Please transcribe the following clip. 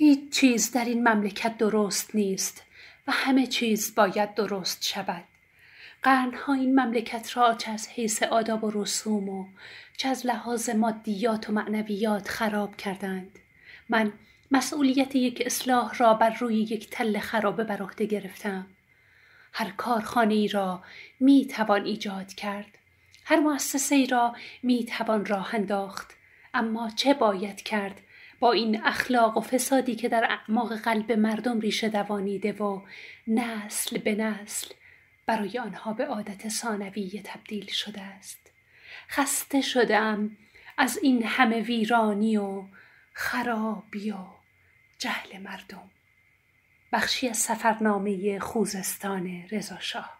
هیچ چیز در این مملکت درست نیست و همه چیز باید درست شود قرنها این مملکت را چه از حیث آداب و رسوم و چه از لحاظ مادیات و معنویات خراب کردند من مسئولیت یک اصلاح را بر روی یک تل خرابه بر عهده گرفتم هر کارخانه را می توان ایجاد کرد هر مؤسسه ای را می توان راه انداخت اما چه باید کرد با این اخلاق و فسادی که در اعماق قلب مردم ریشه دوانیده و نسل به نسل برای آنها به عادت ثانویه تبدیل شده است خسته شدم از این همه ویرانی و خرابی و جهل مردم بخشی از سفرنامه خوزستان رضا